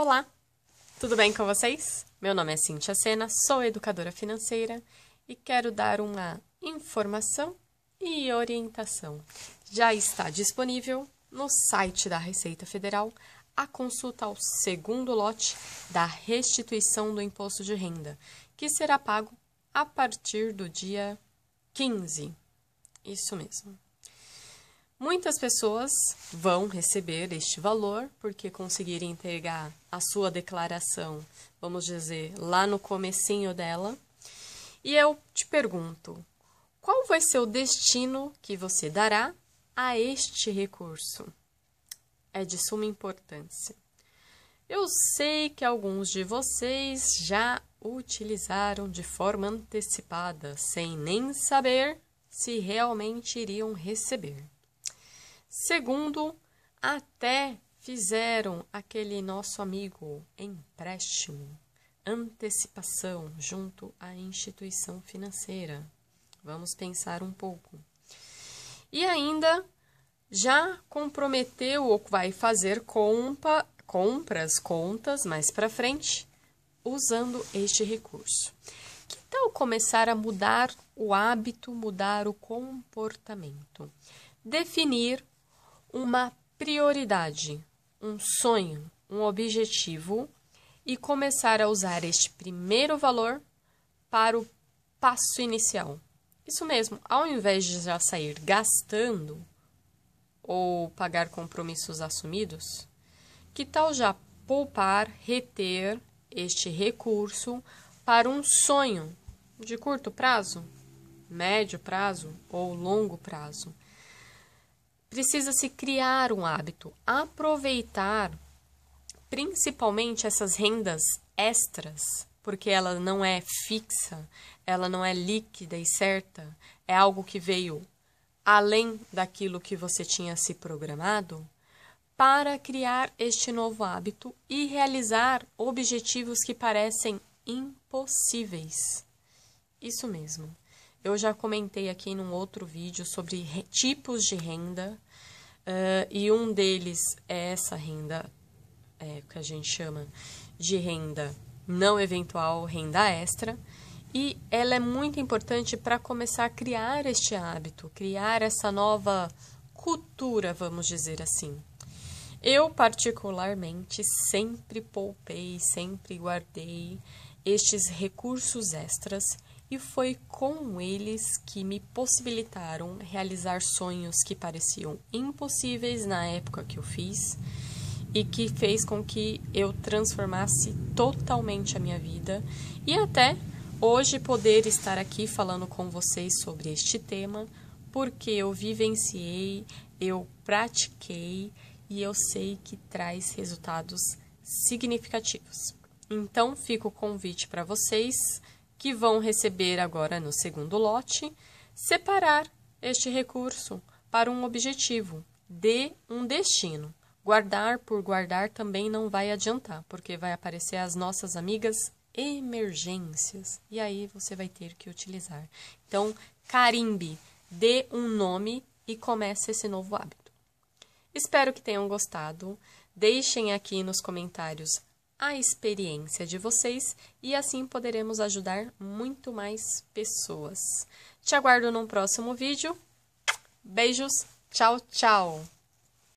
Olá, tudo bem com vocês? Meu nome é Cintia Sena, sou educadora financeira e quero dar uma informação e orientação. Já está disponível no site da Receita Federal a consulta ao segundo lote da restituição do imposto de renda, que será pago a partir do dia 15. Isso mesmo. Muitas pessoas vão receber este valor porque conseguirem entregar a sua declaração, vamos dizer, lá no comecinho dela. E eu te pergunto, qual vai ser o destino que você dará a este recurso? É de suma importância. Eu sei que alguns de vocês já utilizaram de forma antecipada, sem nem saber se realmente iriam receber. Segundo, até fizeram aquele nosso amigo empréstimo, antecipação junto à instituição financeira. Vamos pensar um pouco. E ainda já comprometeu ou vai fazer compa, compras, contas mais para frente usando este recurso. Que tal começar a mudar o hábito, mudar o comportamento? Definir uma prioridade, um sonho, um objetivo e começar a usar este primeiro valor para o passo inicial. Isso mesmo, ao invés de já sair gastando ou pagar compromissos assumidos, que tal já poupar, reter este recurso para um sonho de curto prazo, médio prazo ou longo prazo? Precisa se criar um hábito, aproveitar principalmente essas rendas extras, porque ela não é fixa, ela não é líquida e certa, é algo que veio além daquilo que você tinha se programado, para criar este novo hábito e realizar objetivos que parecem impossíveis. Isso mesmo. Eu já comentei aqui num outro vídeo sobre tipos de renda, uh, e um deles é essa renda, é, que a gente chama de renda não eventual, renda extra, e ela é muito importante para começar a criar este hábito, criar essa nova cultura, vamos dizer assim. Eu, particularmente, sempre poupei, sempre guardei estes recursos extras e foi com eles que me possibilitaram realizar sonhos que pareciam impossíveis na época que eu fiz e que fez com que eu transformasse totalmente a minha vida e até hoje poder estar aqui falando com vocês sobre este tema, porque eu vivenciei, eu pratiquei e eu sei que traz resultados significativos. Então, fica o convite para vocês que vão receber agora no segundo lote, separar este recurso para um objetivo, de um destino. Guardar por guardar também não vai adiantar, porque vai aparecer as nossas amigas emergências. E aí você vai ter que utilizar. Então, carimbe, dê um nome e comece esse novo hábito. Espero que tenham gostado. Deixem aqui nos comentários a experiência de vocês e assim poderemos ajudar muito mais pessoas. Te aguardo num próximo vídeo. Beijos, tchau, tchau!